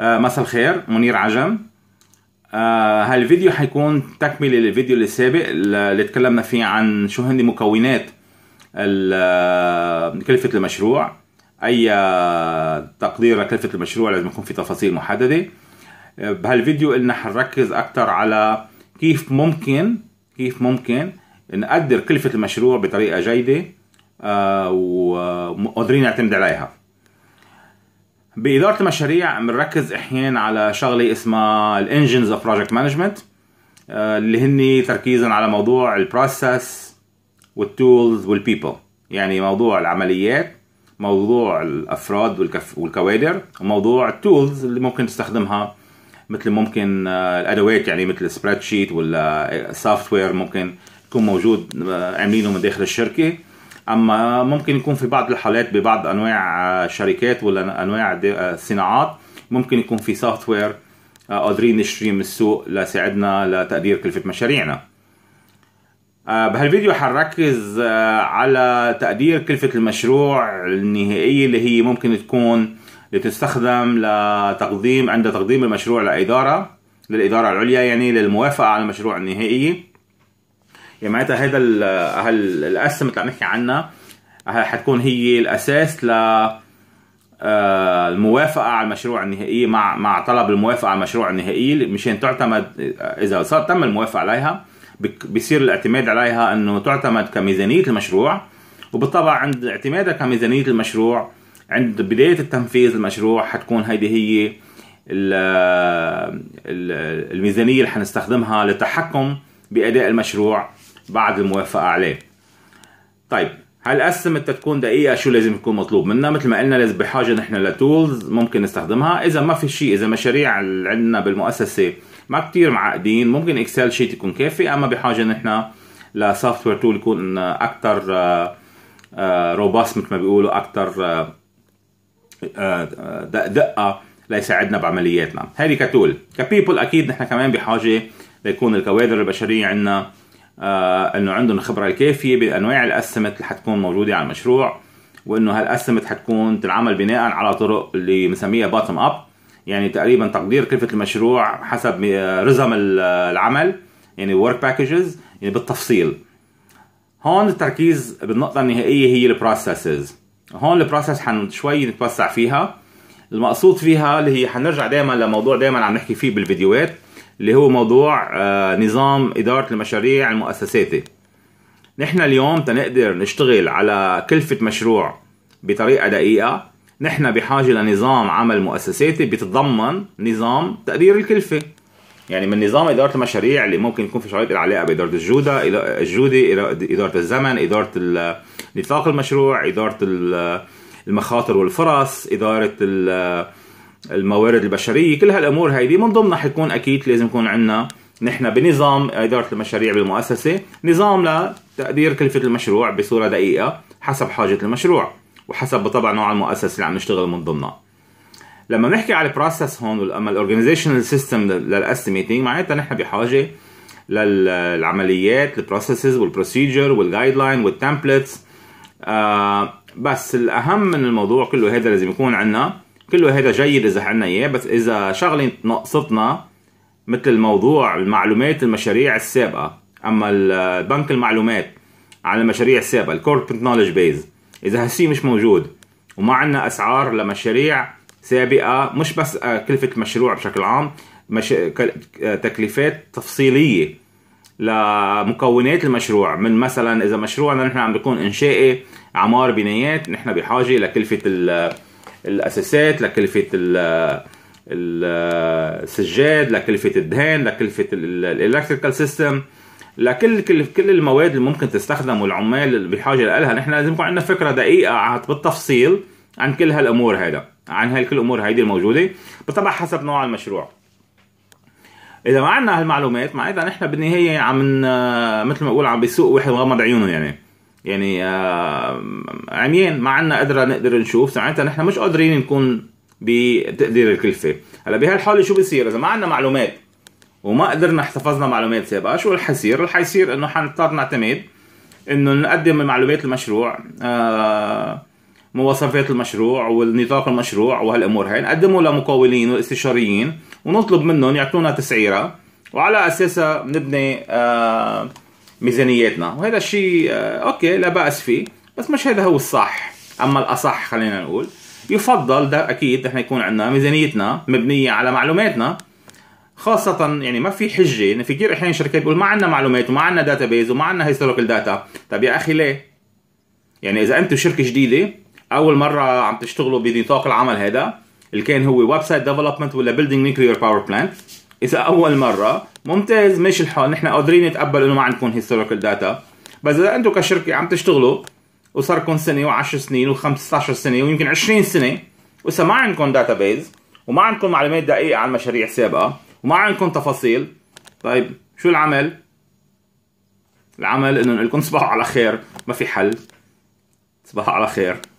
آه مساء الخير منير عجم آه هالفيديو حيكون تكملة للفيديو السابق اللي تكلمنا فيه عن شو هن مكونات آه، كلفة المشروع أي آه، تقدير لكلفة المشروع لازم يكون في تفاصيل محددة آه، بهالفيديو قلنا حنركز أكتر على كيف ممكن كيف ممكن نقدر كلفة المشروع بطريقة جيدة وقادرين نعتمد عليها بإدارة المشاريع بنركز أحيانا على شغلة اسمها الانجنز اوف بروجكت مانجمنت اللي هن تركيزا على موضوع البروسس والتولز والبيبل يعني موضوع العمليات موضوع الافراد والكف والكوادر وموضوع التولز اللي ممكن تستخدمها مثل ممكن آه، الادوات يعني مثل سبريد شيت ولا سوفت آه، وير ممكن يكون موجود آه، عاملينه من داخل الشركه اما ممكن يكون في بعض الحالات ببعض انواع آه، شركات ولا انواع آه، صناعات ممكن يكون في سوفت وير آه، قادرين نشتريه من السوق لساعدنا لتقدير كلفه مشاريعنا بهالفيديو حنركز على تقدير كلفة المشروع النهائية اللي هي ممكن تكون لتستخدم لتقديم عند تقديم المشروع لإدارة للإدارة العليا يعني للموافقة على المشروع النهائي يعني معناتها هذا القسم اللي عم نحكي عنها حتكون هي الاساس ل آه، الموافقة على المشروع النهائية مع مع طلب الموافقة على المشروع النهائي مشان تعتمد آه، إذا صار تم الموافقة عليها بصير الاعتماد عليها انه تعتمد كميزانية المشروع وبالطبع عند اعتمادها كميزانية المشروع عند بداية التنفيذ المشروع حتكون هيدي هي آه، الميزانية اللي حنستخدمها للتحكم بأداء المشروع بعد الموافقه عليه طيب هل قسم تكون دقيقه شو لازم يكون مطلوب منا مثل ما قلنا لازم بحاجه نحن لتولز ممكن نستخدمها اذا ما في شيء اذا مشاريع اللي عندنا بالمؤسسه ما كتير معقدين ممكن اكسل شيت يكون كافي اما بحاجه نحن لسوفت وير تول يكون اكثر روباست آه، آه، مثل ما بيقولوا اكثر آه، دقه ليساعدنا بعملياتنا هذه كتول كبيبل اكيد نحن كمان بحاجه ليكون الكوادر البشريه عندنا آه انه عندهم الخبره الكافيه بانواع الاسمت اللي حتكون موجوده على المشروع وانه هالاسمت حتكون تنعمل بناء على طرق اللي بنسميها باتم اب يعني تقريبا تقدير كلفه المشروع حسب آه، رزم آه، العمل يعني ورك باكجز يعني بالتفصيل هون التركيز بالنقطه النهائيه هي البروسيسز هون البروسيس حن شوي نتوسع فيها المقصود فيها اللي هي حنرجع دائما لموضوع دائما عم نحكي فيه بالفيديوهات اللي هو موضوع آه، نظام إدارة المشاريع المؤسساتي نحن اليوم تنقدر نشتغل على كلفة مشروع بطريقة دقيقة نحن بحاجة لنظام عمل مؤسساتي بتتضمن نظام تقدير الكلفة يعني من نظام إدارة المشاريع اللي ممكن يكون في شرائط العلاقة بإدارة الجودة الجودة إدارة الزمن إدارة نطاق المشروع إدارة المخاطر والفرص إدارة الموارد البشريه كل هالامور هيدي من ضمنها حيكون اكيد لازم يكون عندنا نحن بنظام اداره المشاريع بالمؤسسه نظام لتقدير كلفه المشروع بصوره دقيقه حسب حاجه المشروع وحسب طبعا نوع المؤسسه اللي عم نشتغل من ضمنها لما بنحكي على البروسس هون اما الاورجنايزيشنال سيستم للاستيميتنج معناتها نحن بحاجه للعمليات البروسيسز والبروسيجر والجايد لاين والتمبلتس آه بس الاهم من الموضوع كله هذا لازم يكون عندنا كله هذا جيد اذا عنا اياه بس اذا شغله ناقصتنا مثل الموضوع المعلومات المشاريع السابقه اما البنك المعلومات عن المشاريع السابقه الكوربنت نولج بيز اذا هالشيء مش موجود وما عندنا اسعار لمشاريع سابقه مش بس آه، كلفه المشروع بشكل عام مش... آه، تكليفات تفصيليه لمكونات المشروع من مثلا اذا مشروعنا نحن عم بيكون انشائي عمار بنايات نحن بحاجه لكلفه الاساسات لكلفه السجاد لكلفه الدهان لكلفه الالكتريكال سيستم لكل كل كل المواد اللي ممكن تستخدم والعمال بحاجه لها نحن لازم يكون عندنا فكره دقيقه بالتفصيل عن كل هالامور هذا عن هاي كل الامور هيدي الموجوده بس طبعا حسب نوع المشروع اذا ما عندنا هالمعلومات معناتها نحن بالنهايه عم مثل ما بقول عم بيسوق واحد مغمض عيونه يعني يعني آه، عميان ما عندنا قدره نقدر نشوف ساعتها نحن مش قادرين نكون بتقدير الكلفه هلا بهالحاله شو بصير اذا ما عندنا معلومات وما قدرنا احتفظنا معلومات سابقه شو اللي حيصير اللي حيصير انه حنضطر نعتمد انه نقدم معلومات المشروع آه، مواصفات المشروع والنطاق المشروع وهالامور هاي نقدمه لمقاولين واستشاريين ونطلب منهم يعطونا تسعيره وعلى اساسها بنبني آه ميزانيتنا وهذا الشيء آه، اوكي لا باس فيه بس مش هذا هو الصح اما الاصح خلينا نقول يفضل ده اكيد احنا يكون عندنا ميزانيتنا مبنيه على معلوماتنا خاصة يعني ما في حجة إن يعني في كثير أحيان شركات بتقول ما عندنا معلومات وما عندنا داتا بيز وما عندنا هيستوريكال داتا، طب يا أخي ليه؟ يعني إذا أنتم شركة جديدة أول مرة عم تشتغلوا بنطاق العمل هذا اللي كان هو ويب سايت ديفلوبمنت ولا بيلدينج نيوكليير باور بلانت، إذا أول مرة ممتاز ماشي الحال نحن قادرين نتقبل انه ما عندكم هيستوريكال داتا بس اذا انتم كشركه عم تشتغلوا وصار لكم سنه و10 سنين و15 سنه ويمكن 20 سنه وسا ما عندكم داتا بيز وما عندكم معلومات دقيقه عن مشاريع سابقه وما عندكم تفاصيل طيب شو العمل؟ العمل انه نقول لكم صباحو على خير ما في حل صباحو على خير